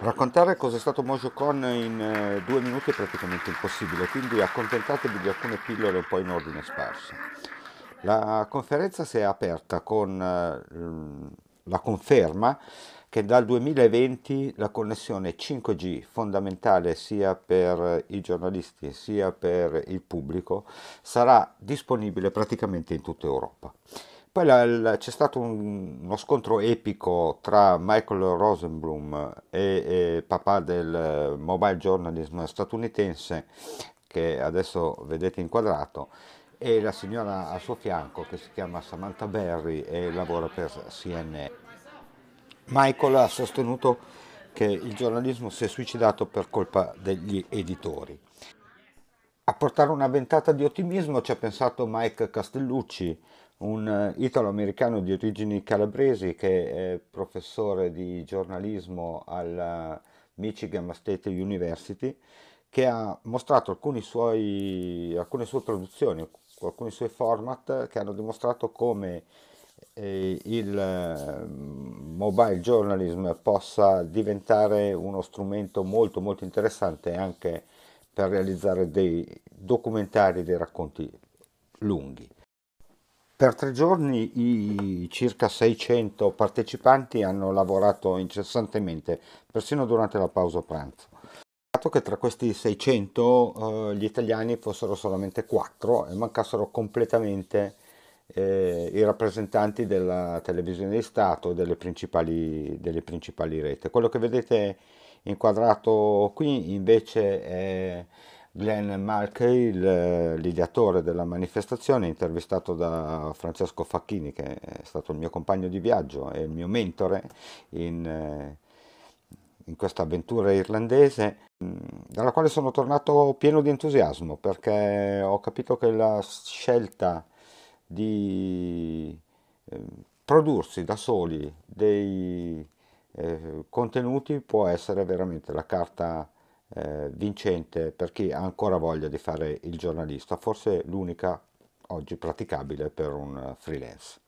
Raccontare cosa è stato Mojocon in eh, due minuti è praticamente impossibile, quindi accontentatevi di alcune pillole un po' in ordine sparso. La conferenza si è aperta con eh, mm, la conferma che dal 2020 la connessione 5G fondamentale sia per i giornalisti sia per il pubblico sarà disponibile praticamente in tutta Europa. Poi la, la, c'è stato un, uno scontro epico tra Michael Rosenblum e, e papà del eh, mobile journalism statunitense, che adesso vedete inquadrato, e la signora al suo fianco che si chiama Samantha Berry e lavora per CNN. Michael ha sostenuto che il giornalismo si è suicidato per colpa degli editori. A portare una ventata di ottimismo ci ha pensato Mike Castellucci, un eh, italo-americano di origini calabresi che è professore di giornalismo alla eh, Michigan State University, che ha mostrato suoi, alcune sue produzioni, alcuni suoi format che hanno dimostrato come eh, il eh, mobile journalism possa diventare uno strumento molto molto interessante anche per realizzare dei documentari, dei racconti lunghi. Per tre giorni i circa 600 partecipanti hanno lavorato incessantemente, persino durante la pausa pranzo. Dato che tra questi 600 eh, gli italiani fossero solamente 4 e mancassero completamente eh, i rappresentanti della televisione di Stato e delle principali, delle principali reti. Quello che vedete Inquadrato qui invece è Glenn Malkey, eh, l'ideatore della manifestazione, intervistato da Francesco Facchini, che è stato il mio compagno di viaggio e il mio mentore in, eh, in questa avventura irlandese mm, dalla quale sono tornato pieno di entusiasmo perché ho capito che la scelta di eh, prodursi da soli dei eh, contenuti può essere veramente la carta eh, vincente per chi ha ancora voglia di fare il giornalista, forse l'unica oggi praticabile per un eh, freelance.